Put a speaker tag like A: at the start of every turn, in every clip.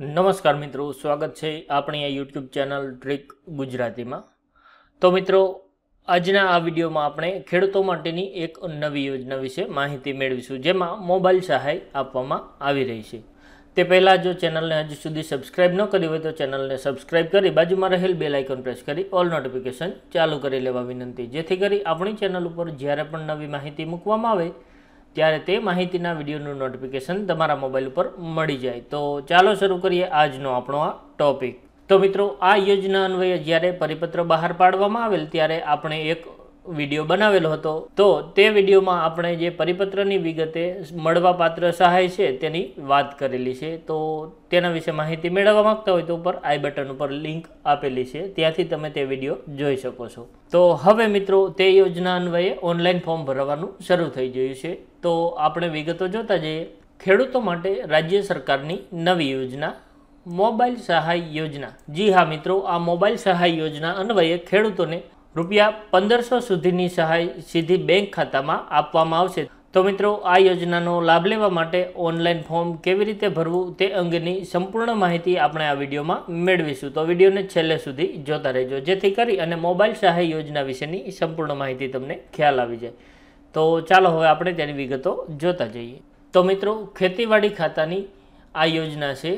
A: નમસ્કાર મિત્રો સ્વાગત છે આપણી આ યુટ્યુબ ચેનલ ટ્રીક ગુજરાતીમાં તો મિત્રો આજના આ વિડીયોમાં આપણે ખેડૂતો માટેની એક નવી યોજના વિશે માહિતી મેળવીશું જેમાં મોબાઈલ સહાય આપવામાં આવી રહી છે તે પહેલાં જો ચેનલને હજુ સુધી સબસ્ક્રાઇબ ન કરી હોય તો ચેનલને સબસ્ક્રાઇબ કરી બાજુમાં રહેલ બે આઇકન પ્રેસ કરી ઓલ નોટિફિકેશન ચાલુ કરી લેવા વિનંતી જેથી કરી આપણી ચેનલ ઉપર જ્યારે પણ નવી માહિતી મૂકવામાં આવે ત્યારે તે માહિતીના વિડીયોનું નોટિફિકેશન તમારા મોબાઈલ ઉપર મળી જાય તો ચાલો શરૂ કરીએ આજનો આપણો આ ટોપિક તો મિત્રો આ યોજના અન્વયે જ્યારે પરિપત્ર બહાર પાડવામાં આવેલ ત્યારે આપણે એક વિડીયો બનાવેલો હતો તો તે વિડીયોમાં આપણે જે પરિપત્રની વિગતે મળવાપાત્ર સહાય છે તેની વાત કરેલી છે તો તેના વિશે માહિતી મેળવવા માંગતા હોય તો ઉપર આઈ બટન ઉપર લિંક આપેલી છે ત્યાંથી તમે તે વિડીયો જોઈ શકો છો તો હવે મિત્રો તે યોજના અન્વયે ઓનલાઈન ફોર્મ ભરવાનું શરૂ થઈ ગયું છે તો આપણે વિગતો જોતા જઈએ ખેડૂતો માટે રાજ્ય સરકારની નવી યોજના મોબાઈલ સહાય યોજના જી હા મિત્રો આ મોબાઈલ સહાય યોજના અન્વયે ખેડૂતોને રૂપિયા પંદરસો સુધીની સહાય સીધી બેંક ખાતામાં આપવામાં આવશે તો મિત્રો આ યોજનાનો લાભ લેવા માટે ઓનલાઈન ફોર્મ કેવી રીતે ભરવું તે અંગેની સંપૂર્ણ માહિતી આપણે આ વિડીયોમાં મેળવીશું તો વિડીયોને છેલ્લે સુધી જોતા રહેજો જેથી કરી અને મોબાઈલ સહાય યોજના વિશેની સંપૂર્ણ માહિતી તમને ખ્યાલ આવી જાય તો ચાલો હવે આપણે તેની વિગતો જોતા જઈએ તો મિત્રો ખેતીવાડી ખાતાની આ યોજના છે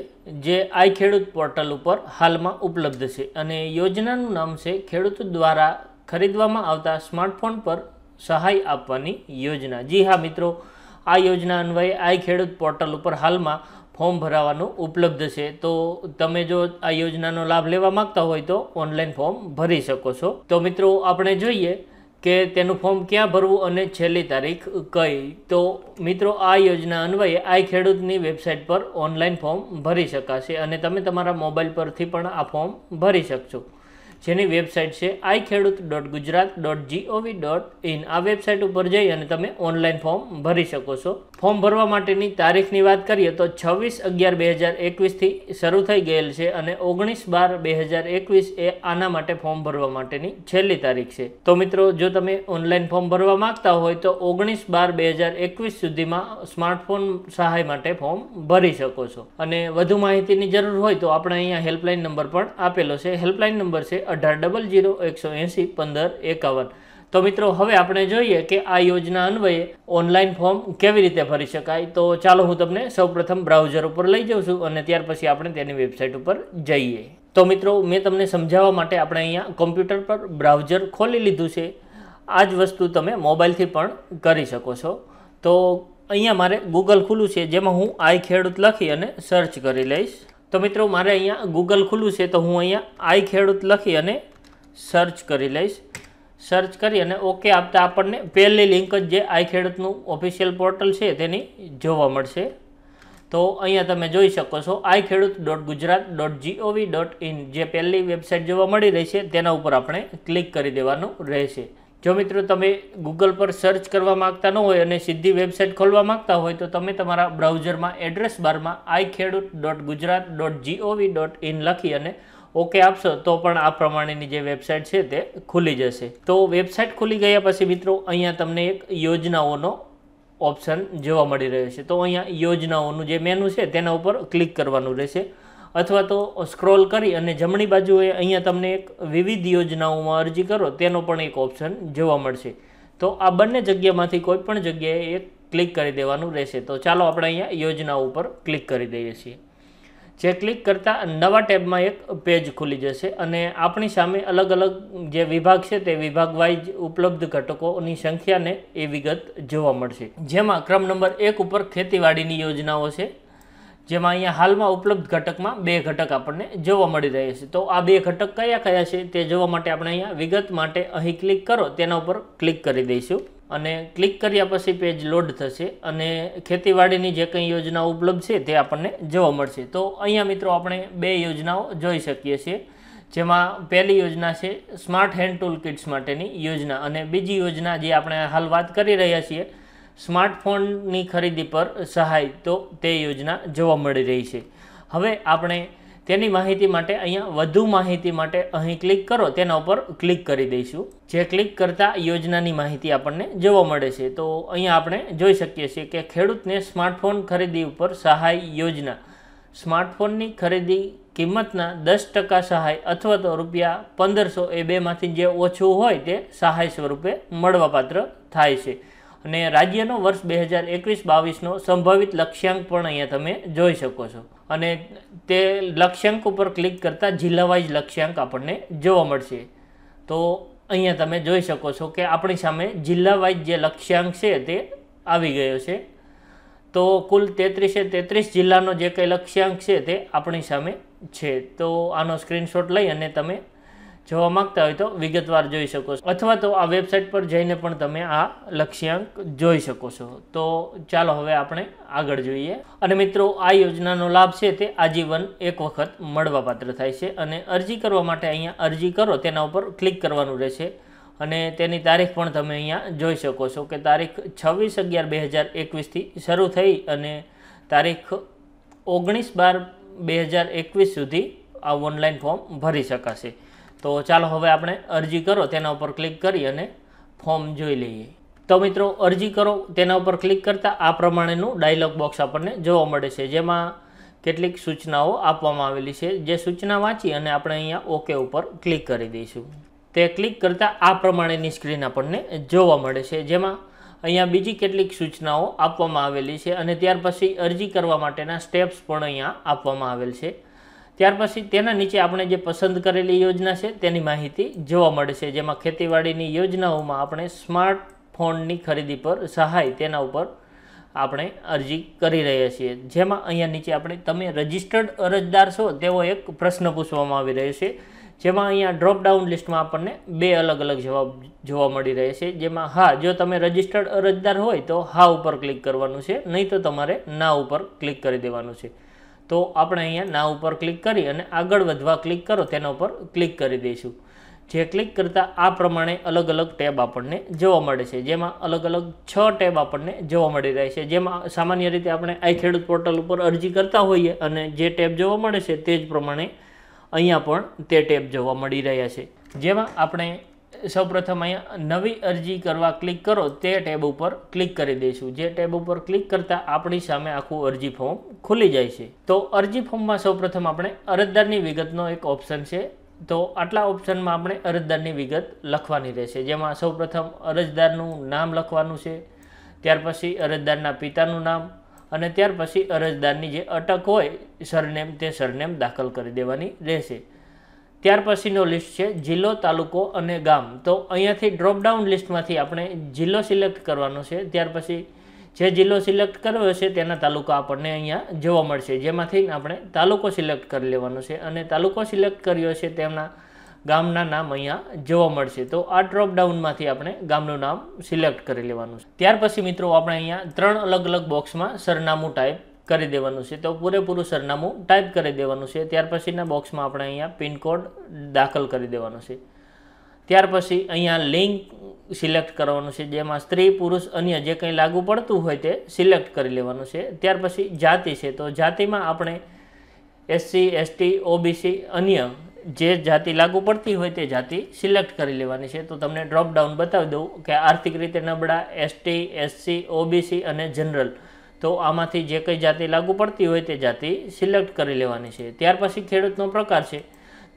A: જે આઈ ખેડૂત પોર્ટલ ઉપર હાલમાં ઉપલબ્ધ છે અને યોજનાનું નામ છે ખેડૂત દ્વારા ખરીદવામાં આવતા સ્માર્ટફોન પર સહાય આપવાની યોજના જી હા મિત્રો આ યોજના અન્વયે આઈ ખેડૂત પોર્ટલ ઉપર હાલમાં ફોર્મ ભરાવાનું ઉપલબ્ધ છે તો તમે જો આ યોજનાનો લાભ લેવા માગતા હોય તો ઓનલાઈન ફોર્મ ભરી શકો છો તો મિત્રો આપણે જોઈએ કે તેનું ફોર્મ ક્યાં ભરવું અને છેલ્લી તારીખ કઈ તો મિત્રો આ યોજના અન્વયે આ ખેડૂતની વેબસાઇટ પર ઓનલાઈન ફોર્મ ભરી શકાશે અને તમે તમારા મોબાઈલ પરથી પણ આ ફોર્મ ભરી શકશો જેની વેબસાઇટ છે I Khedut dot Gujarat dot GOV dot in આ વેબસાઇટ ઉપર જઈ અને તમે ઓનલાઈન ફોર્મ ભરી શકો છો ફોર્મ ભરવા માટેની તારીખની વાત કરીએ તો છવ્વીસ અગિયાર બે હજાર એકવીસથી શરૂ થઈ ગયેલ છે અને ઓગણીસ બાર બે હજાર એકવીસ એ આના માટે ફોર્મ ભરવા માટેની છેલ્લી તારીખ છે તો મિત્રો જો તમે ઓનલાઈન ફોર્મ ભરવા માંગતા હોય તો ઓગણીસ બાર બે હજાર એકવીસ સુધીમાં સ્માર્ટફોન સહાય માટે ફોર્મ ભરી શકો છો અને વધુ માહિતીની જરૂર હોય તો આપણે અહીંયા હેલ્પલાઇન નંબર પણ આપેલો છે હેલ્પલાઇન નંબર છે અઢાર ડબલ જીરો એકસો એંસી પંદર એકાવન તો મિત્રો હવે આપણે જોઈએ કે આ યોજના અન્વયે ઓનલાઈન ફોર્મ કેવી રીતે ભરી શકાય તો ચાલો હું તમને સૌપ્રથમ બ્રાઉઝર ઉપર લઈ જાઉં છું અને ત્યાર પછી આપણે તેની વેબસાઇટ ઉપર જઈએ તો મિત્રો મેં તમને સમજાવવા માટે આપણે અહીંયા કોમ્પ્યુટર પર બ્રાઉઝર ખોલી લીધું છે આ જ વસ્તુ તમે મોબાઈલથી પણ કરી શકો છો તો અહીંયા મારે ગૂગલ ખુલ્લું છે જેમાં હું આઈ ખેડૂત લખી અને સર્ચ કરી લઈશ તો મિત્રો મારે અહીંયા ગૂગલ ખુલ્લું છે તો હું અહીંયા આઈ ખેડૂત લખી અને સર્ચ કરી લઈશ સર્ચ કરી અને ઓકે આપતા આપણને પહેલી લિંક જ જે આઈ ખેડૂતનું ઓફિશિયલ પોર્ટલ છે તેની જોવા મળશે તો અહીંયા તમે જોઈ શકો છો I Khedut dot Gujarat dot GOV dot in જે પહેલી વેબસાઇટ જોવા મળી રહી છે તેના ઉપર આપણે ક્લિક કરી દેવાનું રહેશે જો મિત્રો તમે ગૂગલ પર સર્ચ કરવા માગતા ન હોય અને સીધી વેબસાઇટ ખોલવા માગતા હોય તો તમે તમારા બ્રાઉઝરમાં એડ્રેસ બારમાં I Khedut dot Gujarat dot GOV dot in લખી અને ઓકે આપશો તો પણ આ પ્રમાણેની જે વેબસાઇટ છે તે ખુલી જશે તો વેબસાઇટ ખુલી ગયા પછી મિત્રો અહીંયા તમને એક યોજનાઓનો ઓપ્શન જોવા મળી રહ્યો છે તો અહીંયા યોજનાઓનું જે મેનુ છે તેના ઉપર ક્લિક કરવાનું રહેશે અથવા તો સ્ક્રોલ કરી અને જમણી બાજુએ અહીંયા તમને એક વિવિધ યોજનાઓમાં અરજી કરો તેનો પણ એક ઓપ્શન જોવા મળશે તો આ બંને જગ્યામાંથી કોઈ પણ જગ્યાએ એક ક્લિક કરી દેવાનું રહેશે તો ચાલો આપણે અહીંયા યોજના ઉપર ક્લિક કરી દઈએ છીએ જે ક્લિક કરતાં નવા ટેબમાં એક પેજ ખુલી જશે અને આપણી સામે અલગ અલગ જે વિભાગ છે તે વિભાગ વાઇઝ ઉપલબ્ધ ઘટકોની સંખ્યાને એ વિગત જોવા મળશે જેમાં ક્રમ નંબર એક ઉપર ખેતીવાડીની યોજનાઓ છે જેમાં અહીંયા હાલમાં ઉપલબ્ધ ઘટકમાં બે ઘટક આપણને જોવા મળી રહ્યા છે તો આ બે ઘટક કયા કયા છે તે જોવા માટે આપણે અહીંયા વિગત માટે અહીં ક્લિક કરો તેના ઉપર ક્લિક કરી દઈશું અને ક્લિક કર્યા પછી પેજ લોડ થશે અને ખેતીવાડીની જે કંઈ યોજના ઉપલબ્ધ છે તે આપણને જોવા મળશે તો અહીંયા મિત્રો આપણે બે યોજનાઓ જોઈ શકીએ છીએ જેમાં પહેલી યોજના છે સ્માર્ટ હેન્ડ ટૂલ કિટ્સ માટેની યોજના અને બીજી યોજના જે આપણે હાલ વાત કરી રહ્યા છીએ સ્માર્ટફોનની ખરીદી પર સહાય તો તે યોજના જોવા મળી રહી છે હવે આપણે તેની માહિતી માટે અહીંયા વધુ માહિતી માટે અહીં ક્લિક કરો તેના ઉપર ક્લિક કરી દઈશું જે ક્લિક કરતાં યોજનાની માહિતી આપણને જોવા મળે છે તો અહીંયા આપણે જોઈ શકીએ છીએ કે ખેડૂતને સ્માર્ટફોન ખરીદી ઉપર સહાય યોજના સ્માર્ટફોનની ખરીદી કિંમતના દસ ટકા સહાય અથવા તો રૂપિયા પંદરસો એ બેમાંથી જે ઓછું હોય તે સહાય સ્વરૂપે મળવાપાત્ર થાય છે અને રાજ્યનો વર્ષ બે હજાર એકવીસ બાવીસનો સંભવિત લક્ષ્યાંક પણ અહીંયા તમે જોઈ શકો છો અને તે લક્ષ્યાંક ઉપર ક્લિક કરતાં જિલ્લાવાઇઝ લક્ષ્યાંક આપણને જોવા મળશે તો અહીંયા તમે જોઈ શકો છો કે આપણી સામે જિલ્લાવાઇઝ જે લક્ષ્યાંક છે તે આવી ગયો છે તો કુલ તેત્રીસે તેત્રીસ જિલ્લાનો જે કંઈ લક્ષ્યાંક છે તે આપણી સામે છે તો આનો સ્ક્રીનશોટ લઈ અને તમે જોવા માંગતા હોય તો વિગતવાર જોઈ શકો છો અથવા તો આ વેબસાઇટ પર જઈને પણ તમે આ લક્ષ્યાંક જોઈ શકો છો તો ચાલો હવે આપણે આગળ જોઈએ અને મિત્રો આ યોજનાનો લાભ છે તે આજીવન એક વખત મળવાપાત્ર થાય છે અને અરજી કરવા માટે અહીંયા અરજી કરો તેના ઉપર ક્લિક કરવાનું રહેશે અને તેની તારીખ પણ તમે અહીંયા જોઈ શકો છો કે તારીખ છવ્વીસ અગિયાર બે હજાર એકવીસથી શરૂ થઈ અને તારીખ ઓગણીસ બાર બે હજાર એકવીસ સુધી આ ઓનલાઈન ફોર્મ ભરી શકાશે તો ચાલો હવે આપણે અરજી કરો તેના ઉપર ક્લિક કરી અને ફોર્મ જોઈ લઈએ તો મિત્રો અરજી કરો તેના ઉપર ક્લિક કરતાં આ પ્રમાણેનું ડાયલોગ બોક્સ આપણને જોવા મળે છે જેમાં કેટલીક સૂચનાઓ આપવામાં આવેલી છે જે સૂચના વાંચી અને આપણે અહીંયા ઓકે ઉપર ક્લિક કરી દઈશું તે ક્લિક કરતાં આ પ્રમાણેની સ્ક્રીન આપણને જોવા મળે છે જેમાં અહીંયા બીજી કેટલીક સૂચનાઓ આપવામાં આવેલી છે અને ત્યાર પછી અરજી કરવા માટેના સ્ટેપ્સ પણ અહીંયા આપવામાં આવેલ છે ત્યાર પછી તેના નીચે આપણે જે પસંદ કરેલી યોજના છે તેની માહિતી જોવા મળશે જેમાં ખેતીવાડીની યોજનાઓમાં આપણે સ્માર્ટફોનની ખરીદી પર સહાય તેના ઉપર આપણે અરજી કરી રહ્યા છીએ જેમાં અહીંયા નીચે આપણે તમે રજિસ્ટર્ડ અરજદાર છો તેવો એક પ્રશ્ન પૂછવામાં આવી રહ્યો છે જેમાં અહીંયા ડ્રોપડાઉન લિસ્ટમાં આપણને બે અલગ અલગ જવાબ જોવા મળી રહે છે જેમાં હા જો તમે રજિસ્ટર્ડ અરજદાર હોય તો હા ઉપર ક્લિક કરવાનું છે નહીં તો તમારે ના ઉપર ક્લિક કરી દેવાનું છે તો આપણે અહીંયા ના ઉપર ક્લિક કરી અને આગળ વધવા ક્લિક કરો તેના ઉપર ક્લિક કરી દઈશું જે ક્લિક કરતાં આ પ્રમાણે અલગ અલગ ટેબ આપણને જોવા મળે છે જેમાં અલગ અલગ છ ટેબ આપણને જોવા મળી રહે છે જેમાં સામાન્ય રીતે આપણે આઈ ખેડૂત પોર્ટલ ઉપર અરજી કરતા હોઈએ અને જે ટેબ જોવા મળે છે તે જ પ્રમાણે અહીંયા પણ તે ટેબ જોવા મળી રહ્યા છે જેમાં આપણે સૌપ્રથમ અહીંયા નવી અરજી કરવા ક્લિક કરો તે ટેબ ઉપર ક્લિક કરી દઈશું જે ટેબ ઉપર ક્લિક કરતાં આપણી સામે આખું અરજી ફોર્મ ખુલી જાય છે તો અરજી ફોર્મમાં સૌપ્રથમ આપણે અરજદારની વિગતનો એક ઓપ્શન છે તો આટલા ઓપ્શનમાં આપણે અરજદારની વિગત લખવાની રહેશે જેમાં સૌપ્રથમ અરજદારનું નામ લખવાનું છે ત્યાર પછી અરજદારના પિતાનું નામ અને ત્યાર પછી અરજદારની જે અટક હોય સરનેમ તે સરનેમ દાખલ કરી દેવાની રહેશે ત્યાર પછીનો લિસ્ટ છે જિલ્લો તાલુકો અને ગામ તો અહીંયાથી ડ્રોપડાઉન લિસ્ટમાંથી આપણે જિલ્લો સિલેક્ટ કરવાનો છે ત્યાર પછી જે જિલ્લો સિલેક્ટ કર્યો છે તેના તાલુકા આપણને અહીંયા જોવા મળશે જેમાંથી આપણે તાલુકો સિલેક્ટ કરી લેવાનો છે અને તાલુકો સિલેક્ટ કર્યો છે તેમના ગામના નામ અહીંયા જોવા મળશે તો આ ડ્રોપડાઉનમાંથી આપણે ગામનું નામ સિલેક્ટ કરી લેવાનું છે ત્યાર પછી મિત્રો આપણે અહીંયા ત્રણ અલગ અલગ બોક્સમાં સરનામું ટાઈપ કરી દેવાનું છે તો પૂરેપૂરું સરનામું ટાઈપ કરી દેવાનું છે ત્યાર પછીના બોક્સમાં આપણે અહીંયા પિનકોડ દાખલ કરી દેવાનો છે ત્યાર પછી અહીંયા લિંક સિલેક્ટ કરવાનું છે જેમાં સ્ત્રી પુરુષ અન્ય જે કંઈ લાગુ પડતું હોય તે સિલેક્ટ કરી લેવાનું છે ત્યાર પછી જાતિ છે તો જાતિમાં આપણે એસસી એસટી ઓબીસી અન્ય જે જાતિ લાગુ પડતી હોય તે જાતિ સિલેક્ટ કરી લેવાની છે તો તમને ડ્રોપડાઉન બતાવી દઉં કે આર્થિક રીતે નબળા એસટી એસસી ઓબીસી અને જનરલ તો આમાંથી જે કંઈ જાતિ લાગુ પડતી હોય તે જાતિ સિલેક્ટ કરી લેવાની છે ત્યાર પછી ખેડૂતનો પ્રકાર છે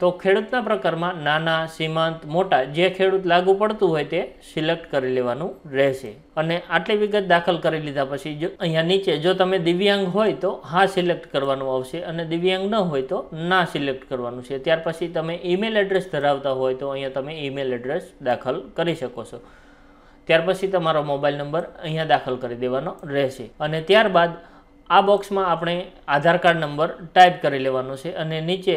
A: તો ખેડૂતના પ્રકારમાં નાના સીમાંત મોટા જે ખેડૂત લાગુ પડતું હોય તે સિલેક્ટ કરી લેવાનું રહેશે અને આટલી વિગત દાખલ કરી લીધા પછી જો અહીંયા નીચે જો તમે દિવ્યાંગ હોય તો હા સિલેક્ટ કરવાનું આવશે અને દિવ્યાંગ ન હોય તો ના સિલેક્ટ કરવાનું છે ત્યાર પછી તમે ઈમેલ એડ્રેસ ધરાવતા હોય તો અહીંયા તમે ઈમેલ એડ્રેસ દાખલ કરી શકો છો ત્યાર પછી તમારો મોબાઈલ નંબર અહીંયા દાખલ કરી દેવાનો રહેશે અને ત્યારબાદ આ બોક્સમાં આપણે આધાર કાર્ડ નંબર ટાઈપ કરી લેવાનો છે અને નીચે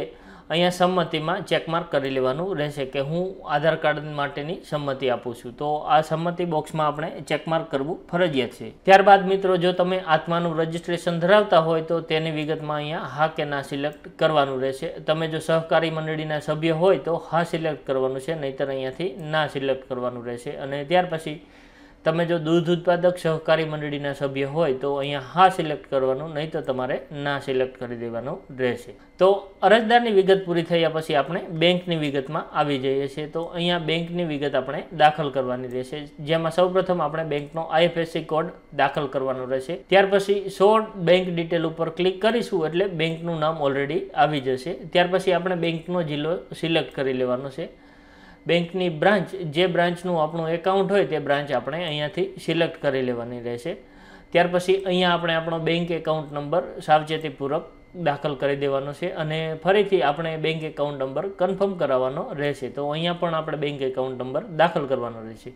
A: અહીંયા સંમતિમાં ચેકમાર્ક કરી લેવાનું રહેશે કે હું આધાર કાર્ડ માટેની સંમતિ આપું છું તો આ સંમતિ બોક્સમાં આપણે ચેકમાર્ક કરવું ફરજિયાત છે ત્યારબાદ મિત્રો જો તમે આત્માનું રજિસ્ટ્રેશન ધરાવતા હોય તો તેની વિગતમાં અહીંયા હા કે ના સિલેક્ટ કરવાનું રહેશે તમે જો સહકારી મંડળીના સભ્ય હોય તો હા સિલેક્ટ કરવાનું છે નહીતર અહીંયાથી ના સિલેક્ટ કરવાનું રહેશે અને ત્યાર પછી તમે જો દૂધ ઉત્પાદક સહકારી મંડળીના સભ્ય હોય તો અહીંયા હા સિલેક્ટ કરવાનું નહીં તો તમારે ના સિલેક્ટ કરી દેવાનું રહેશે તો અરજદારની વિગત પૂરી થયા પછી આપણે બેંકની વિગતમાં આવી જઈએ છીએ તો અહીંયા બેંકની વિગત આપણે દાખલ કરવાની રહેશે જેમાં સૌપ્રથમ આપણે બેંકનો આઈએફએસસી કોડ દાખલ કરવાનો રહેશે ત્યાર પછી સો બેંક ડિટેલ ઉપર ક્લિક કરીશું એટલે બેંકનું નામ ઓલરેડી આવી જશે ત્યાર પછી આપણે બેંકનો જિલ્લો સિલેક્ટ કરી લેવાનો છે બેંકની બ્રાન્ચ જે બ્રાન્ચનું આપણું એકાઉન્ટ હોય તે બ્રાન્ચ આપણે અહીંયાથી સિલેક્ટ કરી લેવાની રહેશે ત્યાર પછી અહીંયા આપણે આપણો બેંક એકાઉન્ટ નંબર સાવચેતીપૂર્વક દાખલ કરી દેવાનો છે અને ફરીથી આપણે બેંક એકાઉન્ટ નંબર કન્ફર્મ કરાવવાનો રહેશે તો અહીંયા પણ આપણે બેંક એકાઉન્ટ નંબર દાખલ કરવાનો રહેશે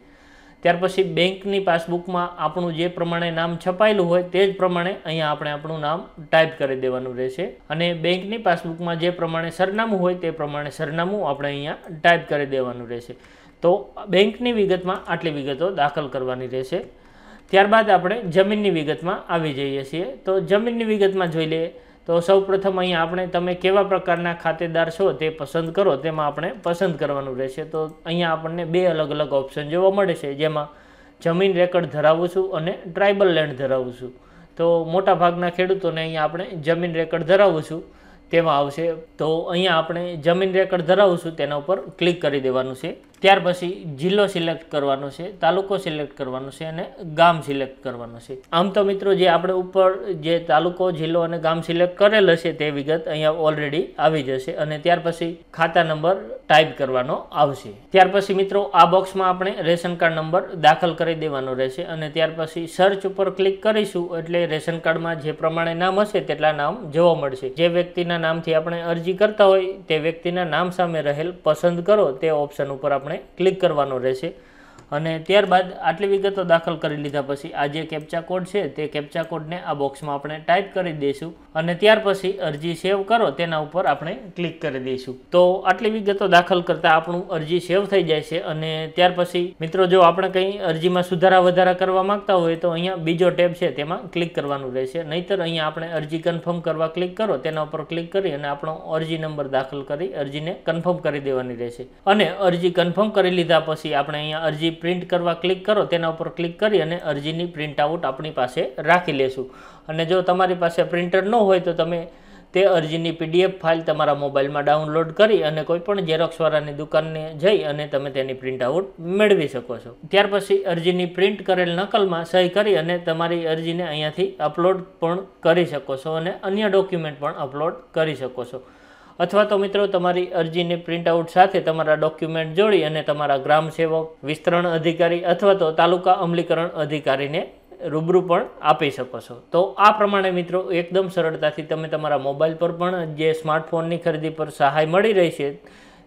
A: ત્યાર પછી બેંકની પાસબુકમાં આપણું જે પ્રમાણે નામ છપાયેલું હોય તે જ પ્રમાણે અહીંયા આપણે આપણું નામ ટાઈપ કરી દેવાનું રહેશે અને બેંકની પાસબુકમાં જે પ્રમાણે સરનામું હોય તે પ્રમાણે સરનામું આપણે અહીંયા ટાઈપ કરી દેવાનું રહેશે તો બેંકની વિગતમાં આટલી વિગતો દાખલ કરવાની રહેશે ત્યારબાદ આપણે જમીનની વિગતમાં આવી જઈએ છીએ તો જમીનની વિગતમાં જોઈ લઈએ તો સૌપ્રથમ અહીં આપણે તમે કેવા પ્રકારના ખાતેદાર છો તે પસંદ કરો તેમાં આપણે પસંદ કરવાનું રહેશે તો અહીંયા આપણને બે અલગ અલગ ઓપ્શન જોવા મળે છે જેમાં જમીન રેકર્ડ ધરાવું છું અને ટ્રાઇબલ લેન્ડ ધરાવું છું તો મોટાભાગના ખેડૂતોને અહીંયા આપણે જમીન રેકર્ડ ધરાવું છું તેમાં આવશે તો અહીંયા આપણે જમીન રેકર્ડ ધરાવું છું તેના ઉપર ક્લિક કરી દેવાનું છે ત્યાર પછી જિલ્લો સિલેક્ટ કરવાનો છે તાલુકો સિલેક્ટ કરવાનો છે અને ગામ સિલેક્ટ કરવાનો છે આમ તો મિત્રો જે આપણે ઉપર જે તાલુકો જિલ્લો અને ગામ સિલેક્ટ કરેલ હશે તે વિગત અહીંયા ઓલરેડી આવી જશે અને ત્યાર પછી ખાતા નંબર ટાઈપ કરવાનો આવશે ત્યાર પછી મિત્રો આ બોક્સમાં આપણે રેશન કાર્ડ નંબર દાખલ કરી દેવાનો રહેશે અને ત્યાર પછી સર્ચ ઉપર ક્લિક કરીશું એટલે રેશન કાર્ડમાં જે પ્રમાણે નામ હશે તેટલા નામ જોવા મળશે જે વ્યક્તિના નામથી આપણે અરજી કરતા હોય તે વ્યક્તિના નામ સામે રહેલ પસંદ કરો તે ઓપ્શન ઉપર આપણે આપણે ક્લિક કરવાનું રહેશે અને ત્યારબાદ આટલી વિગતો દાખલ કરી લીધા પછી આ જે કેપ્ચા કોડ છે તે કેપ્ચા કોડને આ બોક્સમાં આપણે ટાઈપ કરી દઈશું અને ત્યાર પછી અરજી સેવ કરો તેના ઉપર આપણે ક્લિક કરી દઈશું તો આટલી વિગતો દાખલ કરતાં આપણું અરજી સેવ થઈ જાય છે અને ત્યાર પછી મિત્રો જો આપણે કંઈ અરજીમાં સુધારા વધારા કરવા માંગતા હોય તો અહીંયા બીજો ટેબ છે તેમાં ક્લિક કરવાનું રહેશે નહીંતર અહીંયા આપણે અરજી કન્ફર્મ કરવા ક્લિક કરો તેના ઉપર ક્લિક કરી અને આપણો અરજી નંબર દાખલ કરી અરજીને કન્ફર્મ કરી દેવાની રહેશે અને અરજી કન્ફર્મ કરી લીધા પછી આપણે અહીંયા અરજી પ્રિન્ટ કરવા ક્લિક કરો તેના ઉપર ક્લિક કરી અને અરજીની પ્રિન્ટ આઉટ આપણી પાસે રાખી લેશું અને જો તમારી પાસે પ્રિન્ટર ન હોય તો તમે તે અરજીની પીડીએફ ફાઇલ તમારા મોબાઈલમાં ડાઉનલોડ કરી અને કોઈપણ ઝેરોક્ષવાળાની દુકાનને જઈ અને તમે તેની પ્રિન્ટઆઉટ મેળવી શકો છો ત્યાર પછી અરજીની પ્રિન્ટ કરેલ નકલમાં સહી કરી અને તમારી અરજીને અહીંયાથી અપલોડ પણ કરી શકો છો અને અન્ય ડોક્યુમેન્ટ પણ અપલોડ કરી શકો છો અથવા તો મિત્રો તમારી અરજીની પ્રિન્ટઆઉટ સાથે તમારા ડોક્યુમેન્ટ જોડી અને તમારા ગ્રામ સેવક વિસ્તરણ અધિકારી અથવા તો તાલુકા અમલીકરણ અધિકારીને રૂબરૂ પણ આપી શકો છો તો આ પ્રમાણે મિત્રો એકદમ સરળતાથી તમે તમારા મોબાઈલ પર પણ જે સ્માર્ટફોનની ખરીદી પર સહાય મળી રહી છે